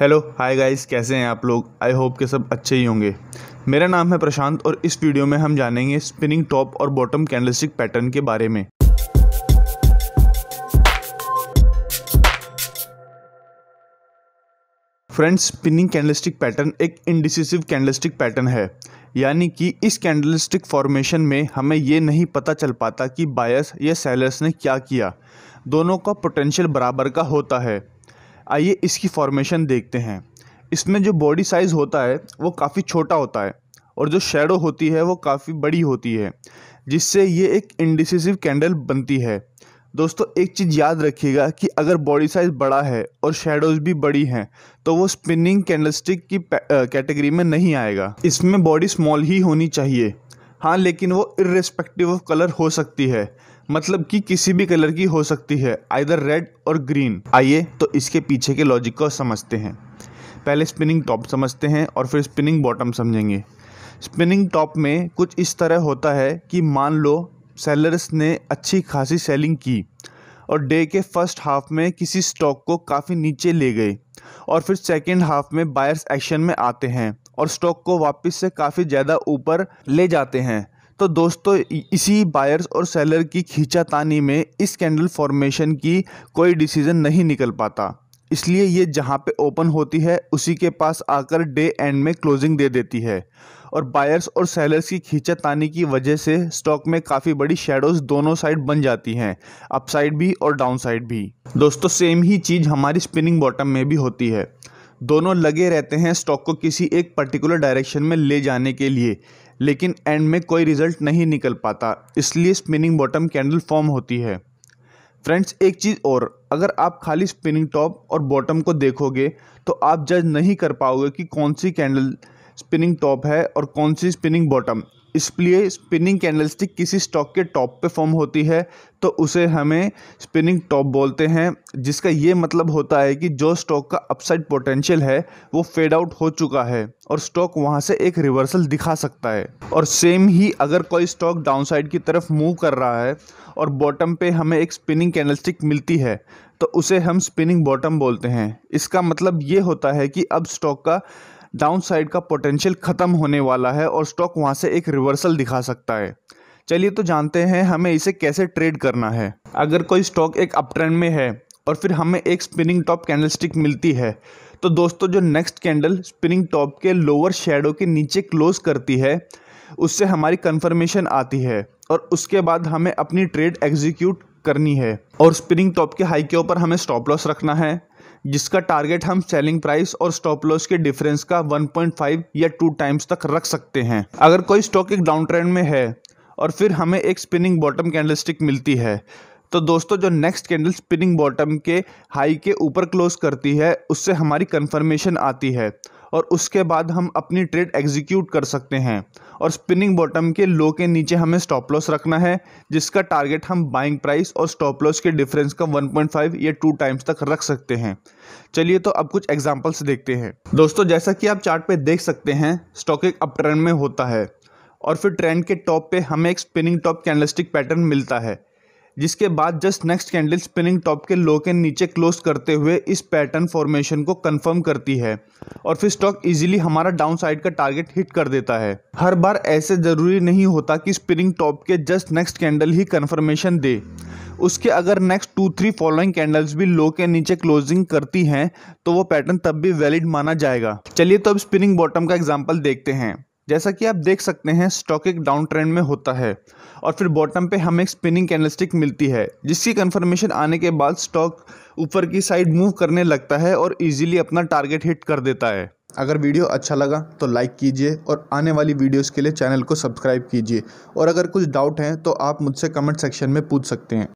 hello hi guys कैसे हैं आप लोग आई होप के सब अच्छे ही होंगे मेरा नाम है प्रशांत और इस वीडियो में हम जानेंगे स्पिनिंग टॉप और बॉटम कैंडलस्टिक पैटर्न के बारे में फ्रेंड्स स्पिनिंग कैंडलस्टिक पैटर्न एक इंडिसिसिव कैंडलस्टिक पैटर्न है यानी कि इस कैंडलस्टिक फॉर्मेशन में हमें ये नहीं पता चल पाता कि बायर्स या सेलर्स ने क्या किया दोनों का पोटेंशियल बराबर का होता है आइए इसकी फॉर्मेशन देखते हैं इसमें जो बॉडी साइज़ होता है वो काफ़ी छोटा होता है और जो शेडो होती है वो काफ़ी बड़ी होती है जिससे ये एक इंडिसिसिव कैंडल बनती है दोस्तों एक चीज़ याद रखिएगा कि अगर बॉडी साइज़ बड़ा है और शेडोज़ भी बड़ी हैं तो वो स्पिनिंग कैंडलस्टिक की कैटेगरी में नहीं आएगा इसमें बॉडी स्मॉल ही होनी चाहिए हाँ लेकिन वो इरेस्पेक्टिव ऑफ कलर हो सकती है मतलब कि किसी भी कलर की हो सकती है आइधर रेड और ग्रीन आइए तो इसके पीछे के लॉजिक को समझते हैं पहले स्पिनिंग टॉप समझते हैं और फिर स्पिनिंग बॉटम समझेंगे स्पिनिंग टॉप में कुछ इस तरह होता है कि मान लो सेलर्स ने अच्छी खासी सेलिंग की और डे के फर्स्ट हाफ में किसी स्टॉक को काफ़ी नीचे ले गए और फिर सेकेंड हाफ में बायर्स एक्शन में आते हैं और स्टॉक को वापस से काफ़ी ज़्यादा ऊपर ले जाते हैं तो दोस्तों इसी बायर्स और सेलर की खींचातानी में इस कैंडल फॉर्मेशन की कोई डिसीज़न नहीं निकल पाता इसलिए ये जहाँ पे ओपन होती है उसी के पास आकर डे एंड में क्लोजिंग दे देती है और बायर्स और सेलर्स की खींचातानी की वजह से स्टॉक में काफ़ी बड़ी शेडोज दोनों साइड बन जाती हैं अपसाइड भी और डाउनसाइड भी दोस्तों सेम ही चीज़ हमारी स्पिनिंग बॉटम में भी होती है दोनों लगे रहते हैं स्टॉक को किसी एक पर्टिकुलर डायरेक्शन में ले जाने के लिए लेकिन एंड में कोई रिजल्ट नहीं निकल पाता इसलिए स्पिनिंग बॉटम कैंडल फॉर्म होती है फ्रेंड्स एक चीज़ और अगर आप खाली स्पिनिंग टॉप और बॉटम को देखोगे तो आप जज नहीं कर पाओगे कि कौन सी कैंडल स्पिनिंग टॉप है और कौन सी स्पिनिंग बॉटम इसलिए स्पिनिंग कैंडलस्टिक किसी स्टॉक के टॉप पे फॉर्म होती है तो उसे हमें स्पिनिंग टॉप बोलते हैं जिसका ये मतलब होता है कि जो स्टॉक का अपसाइड पोटेंशियल है वो फेड आउट हो चुका है और स्टॉक वहाँ से एक रिवर्सल दिखा सकता है और सेम ही अगर कोई स्टॉक डाउनसाइड की तरफ मूव कर रहा है और बॉटम पे हमें एक स्पिनिंग कैंडलस्टिक मिलती है तो उसे हम स्पिनिंग बॉटम बोलते हैं इसका मतलब ये होता है कि अब स्टॉक का डाउनसाइड का पोटेंशियल ख़त्म होने वाला है और स्टॉक वहाँ से एक रिवर्सल दिखा सकता है चलिए तो जानते हैं हमें इसे कैसे ट्रेड करना है अगर कोई स्टॉक एक अप ट्रेंड में है और फिर हमें एक स्पिनिंग टॉप कैंडलस्टिक मिलती है तो दोस्तों जो नेक्स्ट कैंडल स्पिनिंग टॉप के लोअर शेडो के नीचे क्लोज करती है उससे हमारी कन्फर्मेशन आती है और उसके बाद हमें अपनी ट्रेड एग्जीक्यूट करनी है और स्पिनिंग टॉप के हाई के ऊपर हमें स्टॉप लॉस रखना है जिसका टारगेट हम सेलिंग प्राइस और स्टॉप लॉस के डिफरेंस का 1.5 या 2 टाइम्स तक रख सकते हैं अगर कोई स्टॉक एक डाउन ट्रेंड में है और फिर हमें एक स्पिनिंग बॉटम कैंडलस्टिक मिलती है तो दोस्तों जो नेक्स्ट कैंडल स्पिनिंग बॉटम के हाई के ऊपर क्लोज करती है उससे हमारी कन्फर्मेशन आती है और उसके बाद हम अपनी ट्रेड एग्जीक्यूट कर सकते हैं और स्पिनिंग बॉटम के लो के नीचे हमें स्टॉप लॉस रखना है जिसका टारगेट हम बाइंग प्राइस और स्टॉप लॉस के डिफरेंस का 1.5 या 2 टाइम्स तक रख सकते हैं चलिए तो अब कुछ एग्जाम्पल्स देखते हैं दोस्तों जैसा कि आप चार्ट पे देख सकते हैं स्टॉक एक अप ट्रेंड में होता है और फिर ट्रेंड के टॉप पे हमें एक स्पिनिंग टॉप कैंडलस्टिक पैटर्न मिलता है जिसके बाद just next candle spinning top के लो के नीचे क्लोज करते हुए इस पैटर्न फॉर्मेशन को कंफर्म करती है और फिर स्टॉक इजीली हमारा डाउन साइड का टारगेट हिट कर देता है हर बार ऐसे ज़रूरी नहीं होता कि स्पिनिंग टॉप के जस्ट नेक्स्ट कैंडल ही कन्फर्मेशन दे उसके अगर next two three following candles भी लो के नीचे क्लोजिंग करती हैं तो वो पैटर्न तब भी वैलिड माना जाएगा चलिए तो अब स्पिनिंग बॉटम का एग्जाम्पल देखते हैं जैसा कि आप देख सकते हैं स्टॉक एक डाउन ट्रेंड में होता है और फिर बॉटम पे हमें एक स्पिनिंग कैंडलस्टिक मिलती है जिसकी कंफर्मेशन आने के बाद स्टॉक ऊपर की साइड मूव करने लगता है और इजीली अपना टारगेट हिट कर देता है अगर वीडियो अच्छा लगा तो लाइक कीजिए और आने वाली वीडियोस के लिए चैनल को सब्सक्राइब कीजिए और अगर कुछ डाउट हैं तो आप मुझसे कमेंट सेक्शन में पूछ सकते हैं